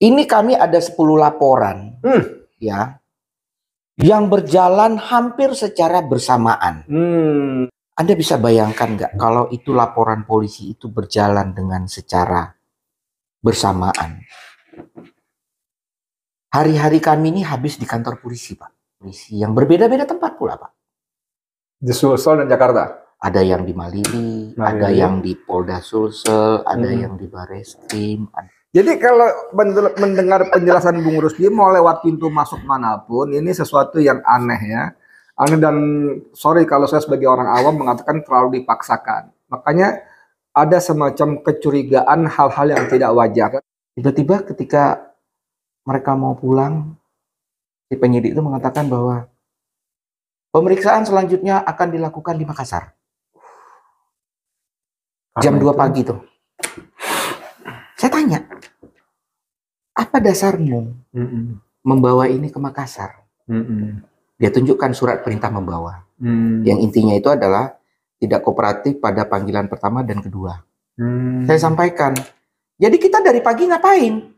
Ini kami ada 10 laporan. Hmm. Ya. Yang berjalan hampir secara bersamaan. Hmm. Anda bisa bayangkan nggak kalau itu laporan polisi itu berjalan dengan secara bersamaan. Hari-hari kami ini habis di kantor polisi, Pak. Polisi yang berbeda-beda tempat pula, Pak. Di Sulsel dan Jakarta? Ada yang di Malili, Malili. ada yang di Polda Sulsel, ada hmm. yang di Bareskrim, ada jadi kalau mendengar penjelasan Bung Rusdi mau lewat pintu masuk manapun ini sesuatu yang aneh ya. Aneh dan sorry kalau saya sebagai orang awam mengatakan terlalu dipaksakan. Makanya ada semacam kecurigaan hal-hal yang tidak wajar. Tiba-tiba ketika mereka mau pulang, si penyidik itu mengatakan bahwa pemeriksaan selanjutnya akan dilakukan di Makassar. Jam 2 pagi tuh. Saya tanya, apa dasarmu mm-hmm. membawa ini ke Makassar? Mm-hmm. Dia tunjukkan surat perintah membawa. mm Yang intinya itu adalah tidak kooperatif pada panggilan pertama dan kedua. mm Saya sampaikan. Jadi kita dari pagi ngapain?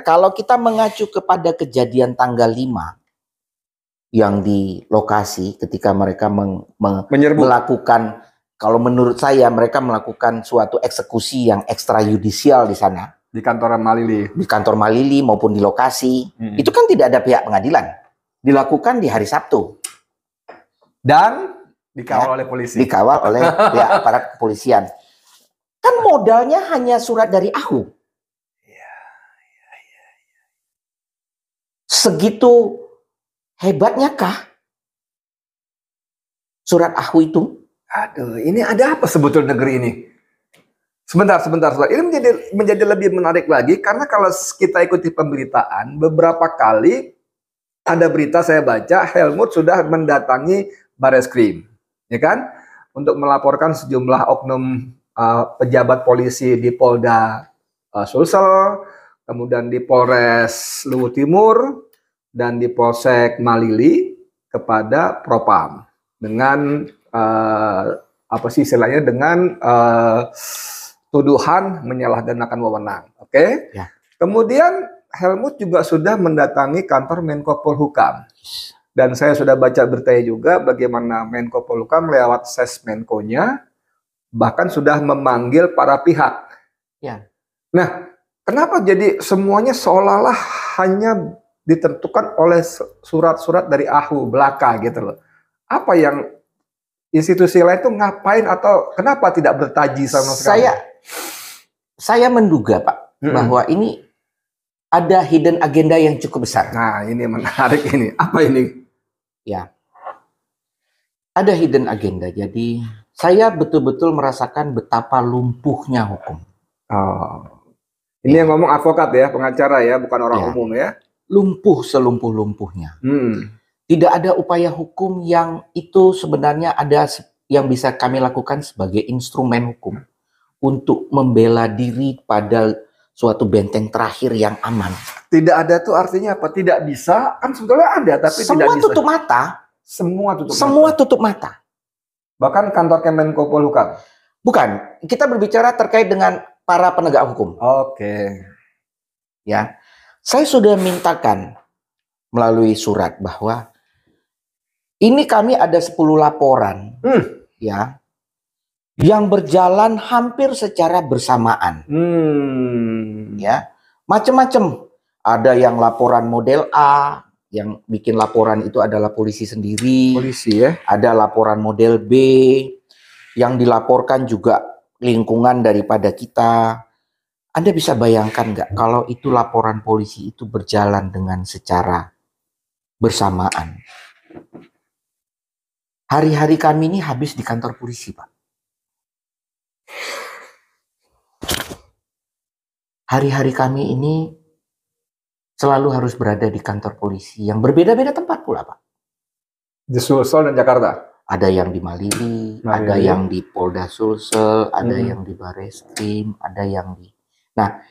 kalau kita mengacu kepada kejadian tanggal 5 yang di lokasi ketika mereka meng, meng, melakukan kalau menurut saya mereka melakukan suatu eksekusi yang ekstrajudisial di sana di kantor Malili di kantor Malili maupun di lokasi hmm. itu kan tidak ada pihak pengadilan dilakukan di hari Sabtu dan dikawal ya, oleh polisi dikawal oleh pihak aparat kepolisian kan modalnya hanya surat dari Ahu ya, ya, ya, segitu hebatnya kah surat Ahu itu aduh ini ada apa sebetulnya negeri ini? Sebentar, sebentar, sebentar. Ini menjadi menjadi lebih menarik lagi karena kalau kita ikuti pemberitaan beberapa kali ada berita saya baca Helmut sudah mendatangi Bareskrim, ya kan? Untuk melaporkan sejumlah oknum uh, pejabat polisi di Polda uh, Sulsel, kemudian di Polres Luwu Timur dan di Polsek Malili kepada Propam dengan uh, apa sih istilahnya dengan uh, tuduhan menyalahgunakan wewenang. Oke. Okay? Ya. Kemudian Helmut juga sudah mendatangi kantor Menko Polhukam. Dan saya sudah baca beritanya juga bagaimana Menko Polhukam lewat ses Menkonya bahkan sudah memanggil para pihak. Ya. Nah, kenapa jadi semuanya seolah-olah hanya ditentukan oleh surat-surat dari AHU belaka gitu loh. Apa yang institusi lain itu ngapain atau kenapa tidak bertaji sama sekali? Saya saya menduga Pak -hmm. bahwa ini ada hidden agenda yang cukup besar. Nah, ini menarik ini. Apa ini? Ya. Ada hidden agenda. Jadi saya betul-betul merasakan betapa lumpuhnya hukum. Oh. Ini ya. yang ngomong advokat ya, pengacara ya, bukan orang ya. umum ya. Lumpuh selumpuh-lumpuhnya. Hmm. Tidak ada upaya hukum yang itu sebenarnya ada yang bisa kami lakukan sebagai instrumen hukum untuk membela diri pada suatu benteng terakhir yang aman. Tidak ada tuh artinya apa? Tidak bisa kan sebetulnya ada tapi semua tidak bisa. Semua tutup mata. Semua tutup. Semua mata. tutup mata. Bahkan kantor Kemenko Polhukam. Bukan, kita berbicara terkait dengan para penegak hukum. Oke. Okay. Ya. Saya sudah mintakan melalui surat bahwa ini kami ada 10 laporan. Hmm. Ya. Yang berjalan hampir secara bersamaan. Hmm. Ya. Macam-macam. Ada yang laporan model A, yang bikin laporan itu adalah polisi sendiri. Polisi ya. Ada laporan model B yang dilaporkan juga lingkungan daripada kita. Anda bisa bayangkan nggak kalau itu laporan polisi itu berjalan dengan secara bersamaan? Hari-hari kami ini habis di kantor polisi, Pak. Hari-hari kami ini selalu harus berada di kantor polisi yang berbeda-beda tempat pula, Pak. Di Sulsel dan Jakarta? Ada yang di Malili, Malili. ada yang di Polda Sulsel, ada hmm. yang di Bareskrim, ada yang di... Nah,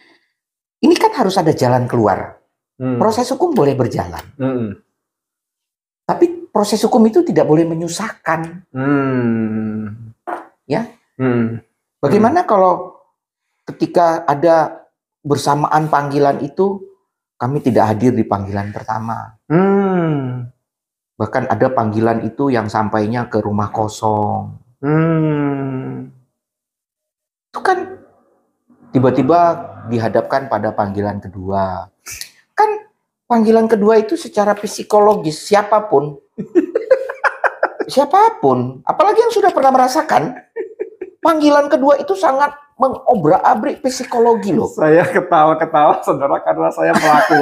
ini kan harus ada jalan keluar. Hmm. Proses hukum boleh berjalan. Hmm. Tapi proses hukum itu tidak boleh menyusahkan. Hmm. Ya. Hmm. Bagaimana hmm. kalau ketika ada bersamaan panggilan itu kami tidak hadir di panggilan pertama. Hmm. Bahkan ada panggilan itu yang sampainya ke rumah kosong. Hmm. Itu kan tiba-tiba dihadapkan pada panggilan kedua panggilan kedua itu secara psikologis siapapun siapapun apalagi yang sudah pernah merasakan panggilan kedua itu sangat mengobrak-abrik psikologi loh. Saya ketawa-ketawa saudara karena saya pelaku.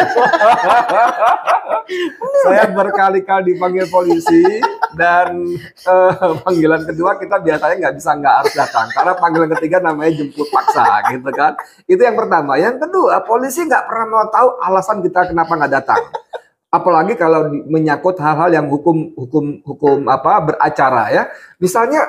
saya berkali-kali dipanggil polisi dan eh, panggilan kedua kita biasanya nggak bisa nggak harus datang karena panggilan ketiga namanya jemput paksa gitu kan. Itu yang pertama. Yang kedua polisi nggak pernah mau tahu alasan kita kenapa nggak datang apalagi kalau menyangkut hal-hal yang hukum hukum hukum apa beracara ya misalnya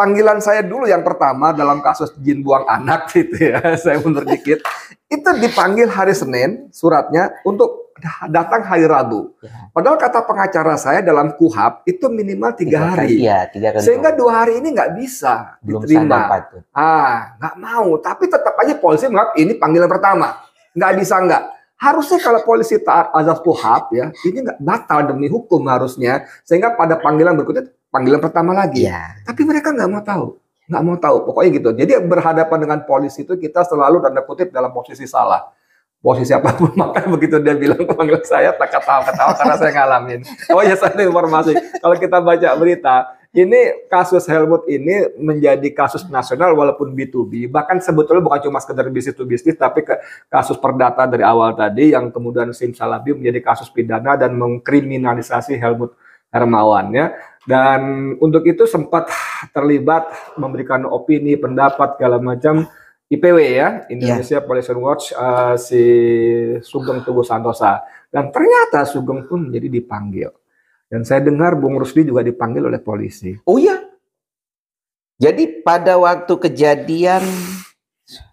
panggilan saya dulu yang pertama dalam kasus jin buang anak gitu ya, saya mundur dikit. Itu dipanggil hari Senin suratnya untuk datang hari Rabu. Ya. Padahal kata pengacara saya dalam kuhab itu minimal tiga hari. Iya, tiga Sehingga dua hari ini nggak bisa Belum diterima. Ah, nggak mau. Tapi tetap aja polisi menganggap ini panggilan pertama. Nggak bisa nggak harusnya kalau polisi taat azab kuhab ya ini nggak batal demi hukum harusnya sehingga pada panggilan berikutnya panggilan pertama lagi. Yeah. Tapi mereka nggak mau tahu, nggak mau tahu. Pokoknya gitu. Jadi berhadapan dengan polisi itu kita selalu tanda kutip dalam posisi salah. Posisi apapun maka begitu dia bilang panggil saya tak ketawa ketawa karena saya ngalamin. Oh ya satu informasi. Kalau kita baca berita, ini kasus Helmut ini menjadi kasus nasional walaupun B2B. Bahkan sebetulnya bukan cuma sekedar bisnis to bisnis, tapi ke kasus perdata dari awal tadi yang kemudian Simsalabim menjadi kasus pidana dan mengkriminalisasi Helmut Hermawan ya. Dan untuk itu sempat terlibat memberikan opini, pendapat segala macam IPW ya, Indonesia yeah. Pollution Watch uh, si Sugeng Teguh Santosa. Dan ternyata Sugeng pun jadi dipanggil. Dan saya dengar Bung Rusdi juga dipanggil oleh polisi. Oh iya. Jadi pada waktu kejadian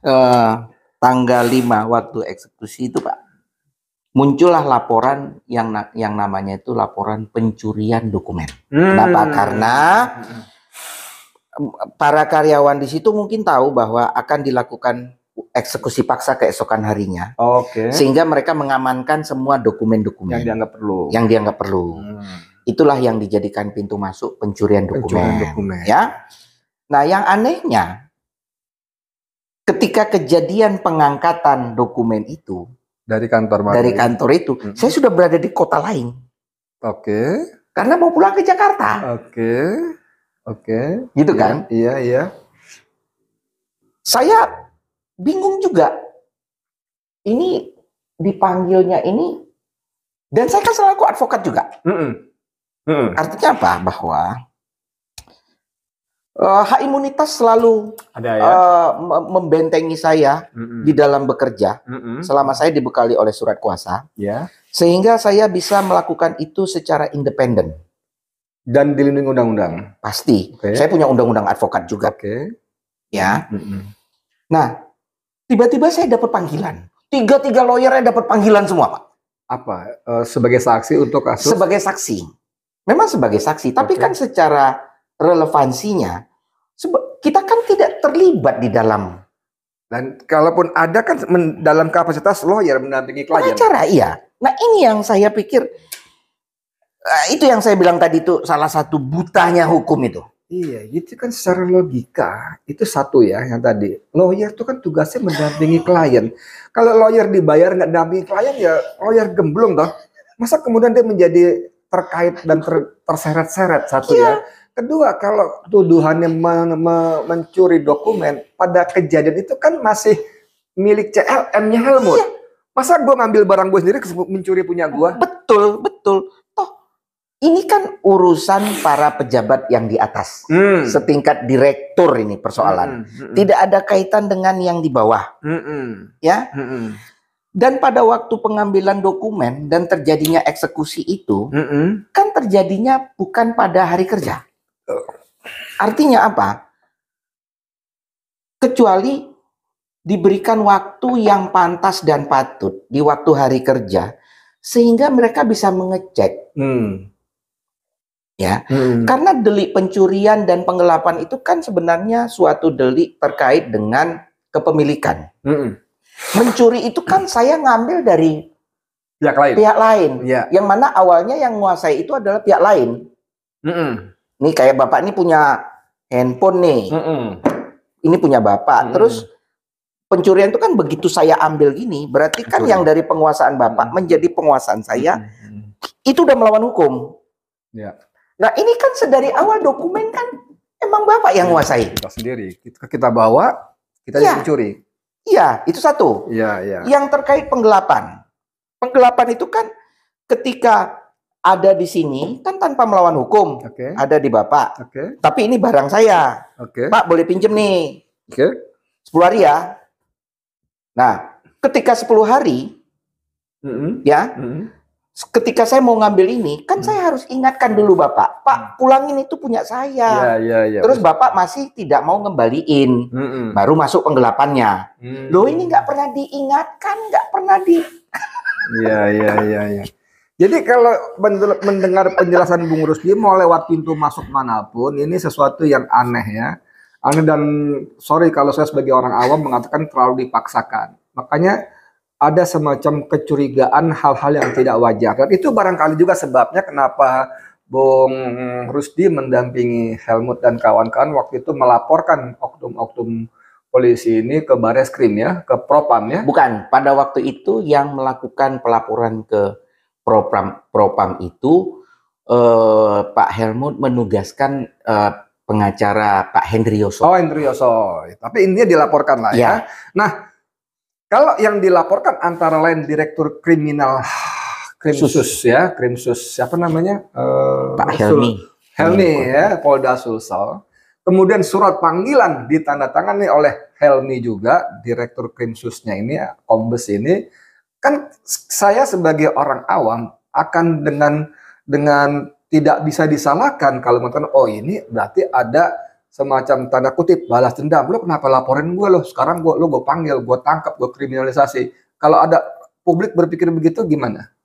uh, tanggal 5 waktu eksekusi itu Pak muncullah laporan yang yang namanya itu laporan pencurian dokumen. Hmm. Kenapa? Karena para karyawan di situ mungkin tahu bahwa akan dilakukan eksekusi paksa keesokan harinya. Oke. Okay. Sehingga mereka mengamankan semua dokumen-dokumen yang dianggap perlu. Yang dianggap perlu. Hmm. Itulah yang dijadikan pintu masuk pencurian dokumen. Pencurian dokumen. Ya. Nah, yang anehnya ketika kejadian pengangkatan dokumen itu dari kantor Maruli. Dari kantor itu. Hmm. Saya sudah berada di kota lain. Oke. Okay. Karena mau pulang ke Jakarta. Oke. Okay. Oke. Okay. Gitu yeah. kan? Iya, iya. Saya bingung juga. Ini dipanggilnya ini dan saya kan selaku advokat juga. Mm -hmm. Mm -hmm. Artinya apa? Bahwa uh, hak imunitas selalu Ada, ya? uh, membentengi saya mm -mm. di dalam bekerja mm -mm. selama saya dibekali oleh surat kuasa, yeah. sehingga saya bisa melakukan itu secara independen dan dilindungi undang-undang. Pasti, okay. saya punya undang-undang advokat juga. Okay. Ya, mm -mm. nah tiba-tiba saya dapat panggilan, tiga-tiga lawyer lawyernya dapat panggilan semua pak. Apa uh, sebagai saksi untuk kasus? Sebagai saksi, memang sebagai saksi, tapi okay. kan secara relevansinya kita kan tidak terlibat di dalam dan kalaupun ada kan dalam kapasitas lawyer mendampingi klien. Pengacara iya. Nah ini yang saya pikir eh, itu yang saya bilang tadi itu salah satu butanya hukum itu. Iya, itu kan secara logika itu satu ya yang tadi. Lawyer itu kan tugasnya mendampingi klien. Kalau lawyer dibayar nggak dampingi klien ya lawyer gemblung toh. Masa kemudian dia menjadi terkait dan ter, terseret-seret satu iya. ya. Kedua, kalau tuduhannya men men mencuri dokumen pada kejadian itu kan masih milik CLM-nya Helmut. Iya. Masa gue ngambil barang gue sendiri mencuri punya gue? Betul, betul. Toh, ini kan urusan para pejabat yang di atas. Hmm. Setingkat direktur ini persoalan. Hmm, hmm, hmm. Tidak ada kaitan dengan yang di bawah. Hmm, hmm. Ya? Hmm, hmm. Dan pada waktu pengambilan dokumen dan terjadinya eksekusi itu, mm -hmm. kan terjadinya bukan pada hari kerja. Artinya apa? Kecuali diberikan waktu yang pantas dan patut di waktu hari kerja sehingga mereka bisa mengecek. Hmm. Ya. Hmm. Karena delik pencurian dan penggelapan itu kan sebenarnya suatu delik terkait dengan kepemilikan. Hmm. Mencuri itu kan hmm. saya ngambil dari pihak lain. Pihak lain. Ya. Yang mana awalnya yang menguasai itu adalah pihak lain. Hmm. Nih kayak bapak ini punya handphone nih. Mm -mm. Ini punya bapak. Mm -mm. Terus pencurian itu kan begitu saya ambil gini, berarti kan yang dari penguasaan bapak menjadi penguasaan saya. Mm -hmm. Itu udah melawan hukum. Ya. Nah ini kan sedari awal dokumen kan emang bapak yang iya, menguasai. Kita sendiri. Kita, kita bawa, kita ya. dicuri. Iya, itu satu. Iya, iya. Yang terkait penggelapan. Penggelapan itu kan ketika ada di sini kan tanpa melawan hukum. Okay. Ada di Bapak. Okay. Tapi ini barang saya. Okay. Pak boleh pinjem nih. Okay. 10 hari ya. Nah, ketika sepuluh hari mm -hmm. ya. Mm -hmm. Ketika saya mau ngambil ini, kan mm. saya harus ingatkan dulu Bapak, Pak mm. pulangin itu punya saya. Yeah, yeah, yeah, Terus Bapak masih tidak mau ngembaliin, mm -hmm. baru masuk penggelapannya. Mm Loh ini nggak pernah diingatkan, nggak pernah di. Iya iya iya. iya. Jadi kalau mendengar penjelasan Bung Rusdi mau lewat pintu masuk manapun ini sesuatu yang aneh ya. Aneh dan sorry kalau saya sebagai orang awam mengatakan terlalu dipaksakan. Makanya ada semacam kecurigaan hal-hal yang tidak wajar. Dan itu barangkali juga sebabnya kenapa Bung Rusdi mendampingi Helmut dan kawan-kawan waktu itu melaporkan oknum-oknum polisi ini ke Bareskrim ya, ke Propam ya. Bukan, pada waktu itu yang melakukan pelaporan ke propam propam itu eh, Pak Helmut menugaskan eh, pengacara Pak Hendrioso. Oh Hendrioso, tapi ini dilaporkan lah ya. ya. Nah kalau yang dilaporkan antara lain direktur kriminal krimsus ya krimsus siapa namanya eh, Pak Helmi. Helmi ya Polda Sulsel. Kemudian surat panggilan ditandatangani oleh Helmi juga direktur krimsusnya ini Kombes ini Kan saya sebagai orang awam akan dengan dengan tidak bisa disalahkan kalau mengatakan oh ini berarti ada semacam tanda kutip balas dendam lo kenapa laporin gue lo sekarang gue lo gue panggil gue tangkap gue kriminalisasi kalau ada publik berpikir begitu gimana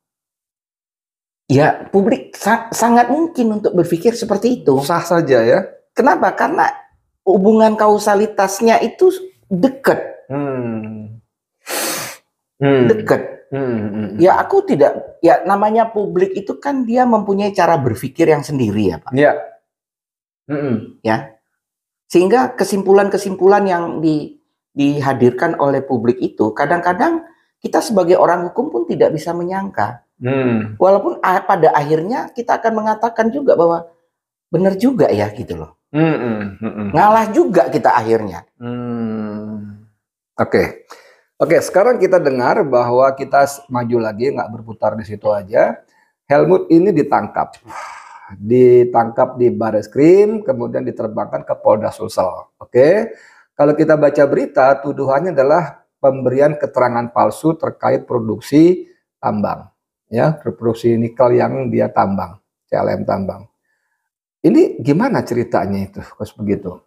ya publik sa sangat mungkin untuk berpikir seperti itu sah saja ya kenapa karena hubungan kausalitasnya itu dekat hmm hmm. dekat. Hmm, hmm, hmm. Ya aku tidak, ya namanya publik itu kan dia mempunyai cara berpikir yang sendiri ya Pak. ya hmm, hmm. Ya. Sehingga kesimpulan-kesimpulan yang di, dihadirkan oleh publik itu kadang-kadang kita sebagai orang hukum pun tidak bisa menyangka. Hmm. Walaupun pada akhirnya kita akan mengatakan juga bahwa benar juga ya gitu loh. Hmm. Hmm. Ngalah juga kita akhirnya. Hmm. Oke. Okay. Oke, sekarang kita dengar bahwa kita maju lagi, nggak berputar di situ aja. Helmut ini ditangkap. Ditangkap di Baris Krim, kemudian diterbangkan ke Polda Sulsel. Oke, kalau kita baca berita, tuduhannya adalah pemberian keterangan palsu terkait produksi tambang. Ya, produksi nikel yang dia tambang, CLM tambang. Ini gimana ceritanya itu, kos begitu?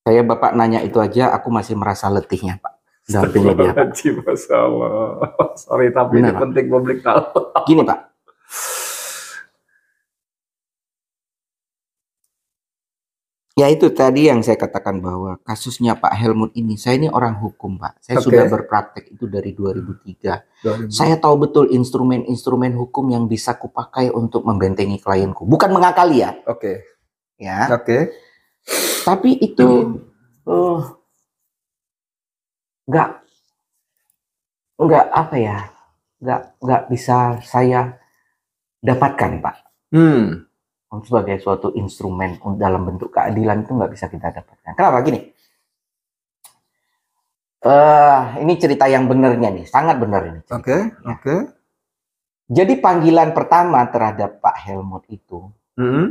Saya Bapak nanya itu aja, aku masih merasa letihnya Pak. Dampingnya Pak. Sorry, tapi Benar, ini Pak. penting publik tahu. Gini Pak. Ya itu tadi yang saya katakan bahwa kasusnya Pak Helmut ini, saya ini orang hukum Pak. Saya okay. sudah berpraktek itu dari 2003. 2003. Saya tahu betul instrumen-instrumen hukum yang bisa kupakai untuk membentengi klienku. Bukan mengakali ya. Oke. Okay. Ya. Oke. Okay tapi itu oh, nggak uh, nggak apa ya nggak nggak bisa saya dapatkan pak. Hmm. Sebagai suatu instrumen dalam bentuk keadilan itu nggak bisa kita dapatkan. Kenapa gini? Uh, ini cerita yang benernya nih, sangat benar ini. Oke, oke. Okay, okay. Jadi panggilan pertama terhadap Pak Helmut itu mm -hmm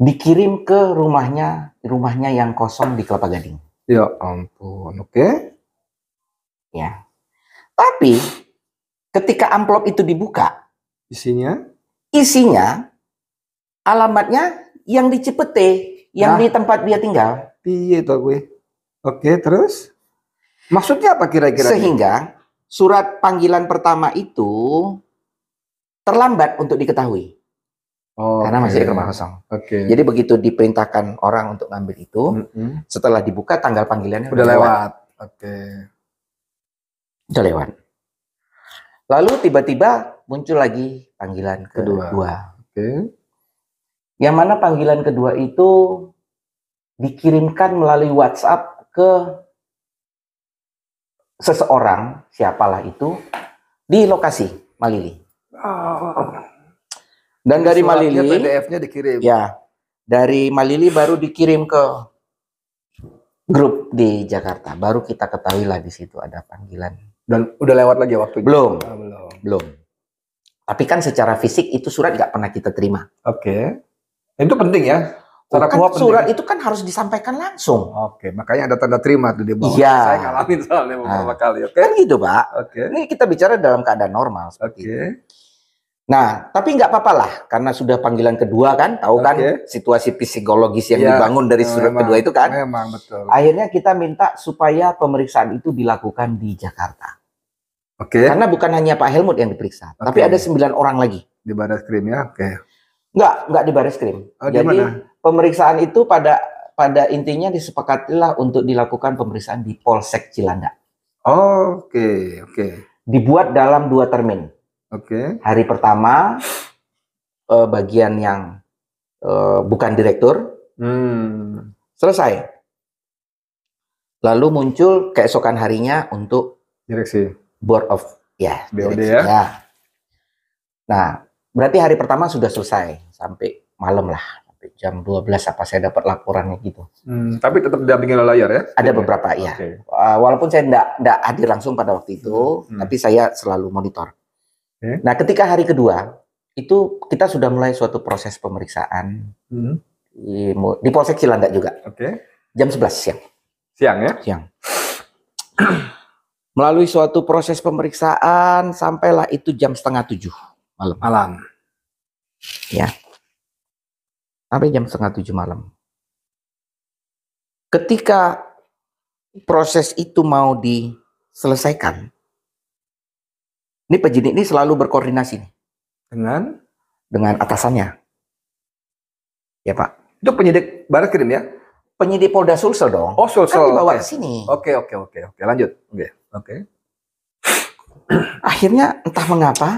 dikirim ke rumahnya, rumahnya yang kosong di Kelapa Gading. Ya ampun, oke. Okay. Ya. Tapi ketika amplop itu dibuka, isinya isinya alamatnya yang di Cipete, yang nah, di tempat dia tinggal. Piye itu gue. Oke, terus maksudnya apa kira-kira? Sehingga surat panggilan pertama itu terlambat untuk diketahui. Oh, karena okay. masih rumah kosong. Okay. Jadi begitu diperintahkan orang untuk ngambil itu, mm -hmm. setelah dibuka tanggal panggilannya sudah lewat. Oke. Okay. Udah lewat. Lalu tiba-tiba muncul lagi panggilan kedua. kedua. Oke. Okay. Yang mana panggilan kedua itu dikirimkan melalui WhatsApp ke seseorang, siapalah itu, di lokasi Malili. Oh, dan dari Malili PDF-nya dikirim. Ya. Dari Malili baru dikirim ke grup di Jakarta. Baru kita ketahui lah di situ ada panggilan. Dan udah lewat lagi waktu belum. Ah, belum. Belum. Tapi kan secara fisik itu surat nggak pernah kita terima. Oke. Okay. Itu penting ya. Secara oh, kan surat ya? itu kan harus disampaikan langsung. Oke, okay. makanya ada tanda terima tuh di bawah. Iya. Saya ngalamin soalnya beberapa nah. kali. Oke. Okay? Kan gitu, Pak. Oke. Okay. Ini kita bicara dalam keadaan normal. Oke. Okay. Nah, tapi nggak apa-apa lah, karena sudah panggilan kedua kan, tahu okay. kan situasi psikologis yang ya, dibangun dari surat memang, kedua itu kan. Memang betul. Akhirnya kita minta supaya pemeriksaan itu dilakukan di Jakarta. Oke. Okay. Karena bukan hanya Pak Helmut yang diperiksa, okay. tapi ada sembilan orang lagi. Di Baris Krim ya, oke. Okay. Nggak, nggak di Baris Krim. Oh, Jadi dimana? pemeriksaan itu pada pada intinya disepakatilah untuk dilakukan pemeriksaan di Polsek Cilandak. Oh, oke, okay, oke. Okay. Dibuat dalam dua termin. Oke. Okay. Hari pertama uh, bagian yang uh, bukan direktur. Hmm. Selesai. Lalu muncul keesokan harinya untuk direksi. Board of ya. BOD ya. ya. Nah, berarti hari pertama sudah selesai sampai malam lah sampai jam 12 apa saya dapat laporannya gitu. Hmm, tapi tetap didampingi oleh layar ya? Ada ya. beberapa ya. Okay. Eh, walaupun saya tidak hadir langsung pada waktu itu, hmm. tapi saya selalu monitor. Okay. Hmm? Nah, ketika hari kedua itu kita sudah mulai suatu proses pemeriksaan hmm. di, di Polsek Cilandak juga. Oke. Okay. Jam 11 siang. Siang ya? Siang. Melalui suatu proses pemeriksaan sampailah itu jam setengah tujuh malam. Malam. Ya. Sampai jam setengah tujuh malam. Ketika proses itu mau diselesaikan, ini pejini ini selalu berkoordinasi nih. Dengan? Dengan atasannya. Ya Pak. Itu penyidik barat kirim ya? Penyidik Polda Sulsel dong. Oh Sulsel. Kan dibawa okay. sini. Oke okay, oke okay, oke okay. oke lanjut. Oke. Okay. Okay. Akhirnya entah mengapa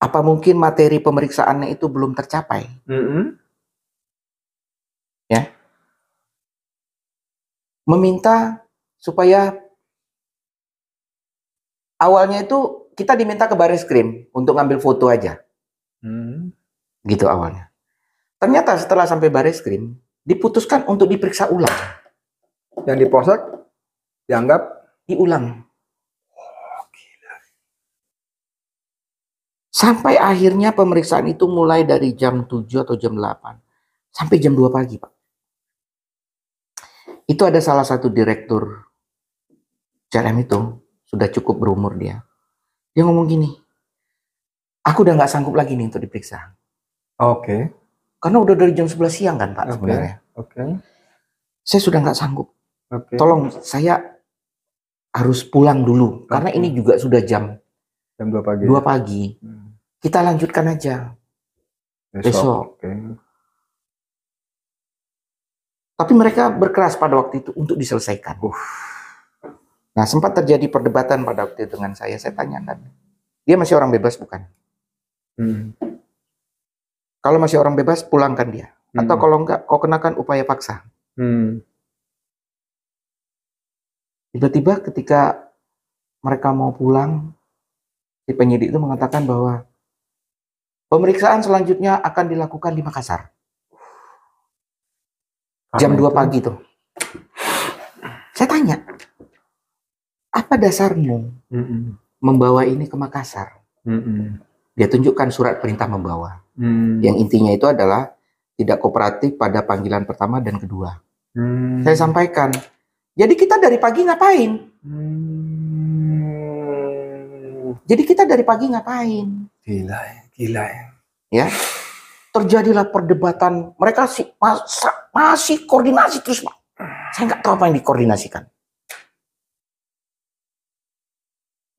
apa mungkin materi pemeriksaannya itu belum tercapai. Mm -hmm. Ya. Meminta supaya awalnya itu kita diminta ke baris krim untuk ngambil foto aja. Hmm. Gitu awalnya. Ternyata setelah sampai baris krim, diputuskan untuk diperiksa ulang. Yang dipolsek dianggap diulang. Sampai akhirnya pemeriksaan itu mulai dari jam 7 atau jam 8 sampai jam 2 pagi, Pak. Itu ada salah satu direktur CRM itu sudah cukup berumur dia. Dia ngomong gini, aku udah nggak sanggup lagi nih untuk diperiksa. Oke. Okay. Karena udah dari jam 11 siang kan Pak okay. sebenarnya. Oke. Okay. Saya sudah nggak sanggup. Okay. Tolong saya harus pulang dulu okay. karena ini juga sudah jam jam 2 pagi. 2 pagi. Hmm. Kita lanjutkan aja. Besok. Besok. Okay. Tapi mereka berkeras pada waktu itu untuk diselesaikan. Uh. Nah, sempat terjadi perdebatan pada waktu itu dengan saya. Saya tanyakan, dia masih orang bebas bukan? Hmm. Kalau masih orang bebas, pulangkan dia. Hmm. Atau kalau enggak, kau kenakan upaya paksa. tiba hmm. Tiba-tiba ketika mereka mau pulang, si penyidik itu mengatakan bahwa pemeriksaan selanjutnya akan dilakukan di Makassar. Jam dua 2 itu? pagi tuh. Saya tanya, apa dasarmu mm membawa ini ke Makassar? Mm Dia tunjukkan surat perintah membawa. Mm. Yang intinya itu adalah tidak kooperatif pada panggilan pertama dan kedua. Mm. Saya sampaikan. Jadi kita dari pagi ngapain? Mm. Jadi kita dari pagi ngapain? Gila ya, gila ya. Ya. Terjadilah perdebatan. Mereka masih, masih koordinasi terus, Pak. Saya nggak tahu apa yang dikoordinasikan.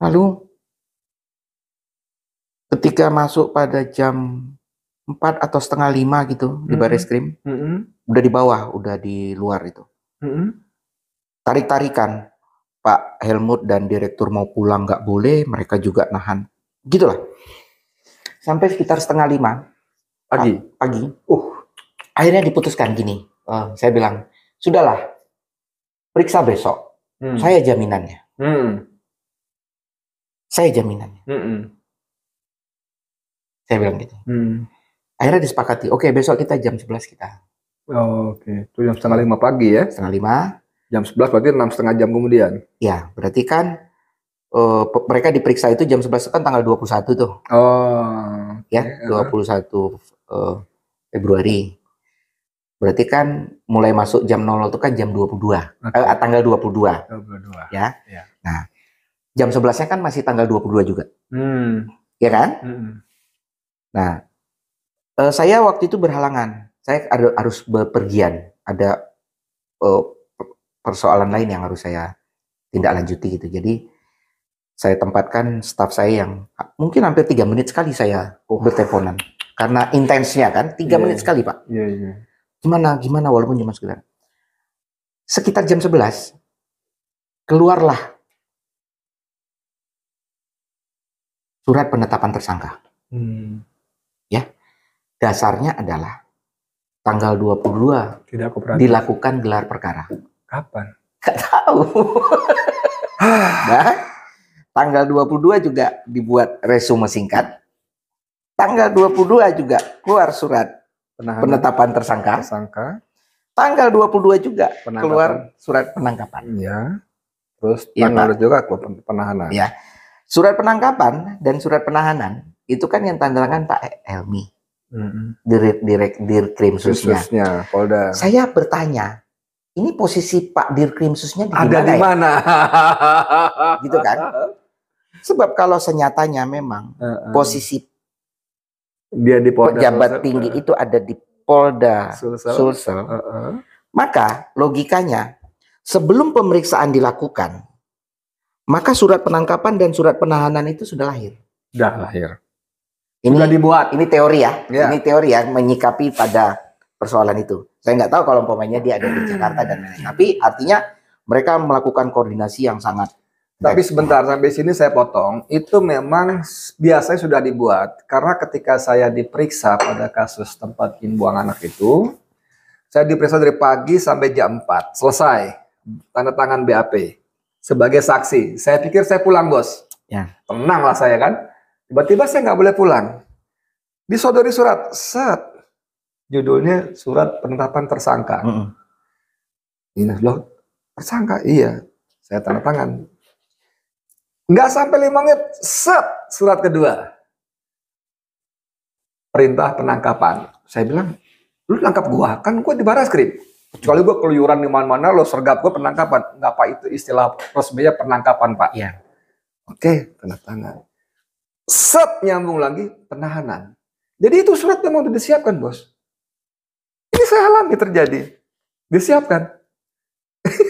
Lalu ketika masuk pada jam 4 atau setengah lima gitu mm -hmm. di baris krim, mm -hmm. udah di bawah, udah di luar itu. Mm -hmm. Tarik-tarikan, Pak Helmut dan direktur mau pulang nggak boleh, mereka juga nahan. Gitulah. Sampai sekitar setengah lima pagi. Pagi. Uh, akhirnya diputuskan gini. Uh, saya bilang, sudahlah, periksa besok. Mm. Saya jaminannya. Hmm saya jaminannya mm -mm. saya bilang gitu mm. akhirnya disepakati oke okay, besok kita jam 11 kita oh, oke okay. itu jam setengah lima pagi ya setengah lima jam 11 berarti enam setengah jam kemudian ya berarti kan uh, mereka diperiksa itu jam 11 kan tanggal 21 tuh oh ya yeah. 21 uh, Februari berarti kan mulai masuk jam 00 itu kan jam 22 okay. eh, tanggal 22 22 ya yeah. nah jam 11 kan masih tanggal 22 juga. Hmm. Ya kan? Hmm. Nah, uh, saya waktu itu berhalangan. Saya ada, harus bepergian. Ada uh, persoalan lain yang harus saya tindak lanjuti gitu. Jadi saya tempatkan staf saya yang mungkin hampir tiga menit sekali saya oh. berteleponan karena intensnya kan tiga yeah, menit sekali pak. Yeah, yeah. Gimana gimana walaupun cuma sekedar sekitar jam 11 keluarlah surat penetapan tersangka. Hmm. Ya. Dasarnya adalah tanggal 22 tidak kooperatif. dilakukan gelar perkara. Kapan? Gak tahu. nah, tanggal 22 juga dibuat resume singkat. Tanggal 22 juga keluar surat Penahanan. penetapan tersangka. tersangka. Tanggal 22 juga penangkapan. keluar surat penangkapan. Ya. Terus iya, tanggal ya, juga keluar penahanan. Ya. Surat penangkapan dan surat penahanan itu kan yang tanda tangan Pak Elmi, Direk, Direk direk dirkrimsusnya. Polda. Saya bertanya, ini posisi Pak Dirkrimsusnya di Ada di ya? mana? Ya? gitu kan? Sebab kalau senyatanya memang posisi dia di Polda pejabat Sulsel, tinggi uh. itu ada di Polda Sulsel, Sulsel. Uh, uh. maka logikanya sebelum pemeriksaan dilakukan maka surat penangkapan dan surat penahanan itu sudah lahir. Sudah lahir. Ini sudah dibuat. Ini teori ya. ya. Ini teori ya menyikapi pada persoalan itu. Saya nggak tahu kalau umpamanya dia ada di Jakarta dan lain-lain. Tapi artinya mereka melakukan koordinasi yang sangat. Tapi sebentar sampai sini saya potong. Itu memang biasanya sudah dibuat karena ketika saya diperiksa pada kasus tempat buang anak itu, saya diperiksa dari pagi sampai jam 4 selesai tanda tangan BAP sebagai saksi. Saya pikir saya pulang bos. Ya. lah saya kan. Tiba-tiba saya nggak boleh pulang. Disodori surat. Set. Judulnya surat penetapan tersangka. Mm -mm. Ini loh tersangka. Iya. Saya tanda tangan. Nggak sampai lima menit. Set. Surat kedua. Perintah penangkapan. Saya bilang, lu tangkap gua kan gua di baras krim. Kecuali gue keluyuran di mana-mana, lo sergap gue penangkapan. Enggak, Pak, itu istilah resminya penangkapan, Pak. Iya. Oke, tanda tangan. Set, nyambung lagi, penahanan. Jadi itu surat yang mau disiapkan, Bos. Ini saya alami terjadi. Disiapkan.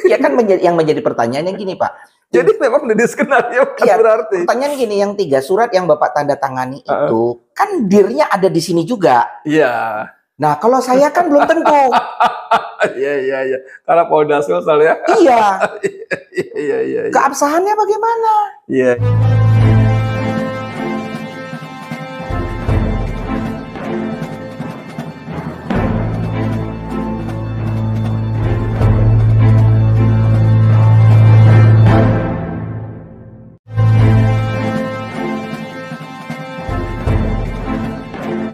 Ya kan menjadi, yang menjadi pertanyaan yang gini, Pak. Jadi memang udah di skenario kan ya, berarti. Pertanyaan gini, yang tiga surat yang Bapak tanda tangani itu uh, kan dirnya ada di sini juga. Iya. Nah, kalau saya kan belum tentu. Iya, iya, iya. Karena polda ya. Iya. Iya, iya, iya. Keabsahannya bagaimana? Iya. Yeah.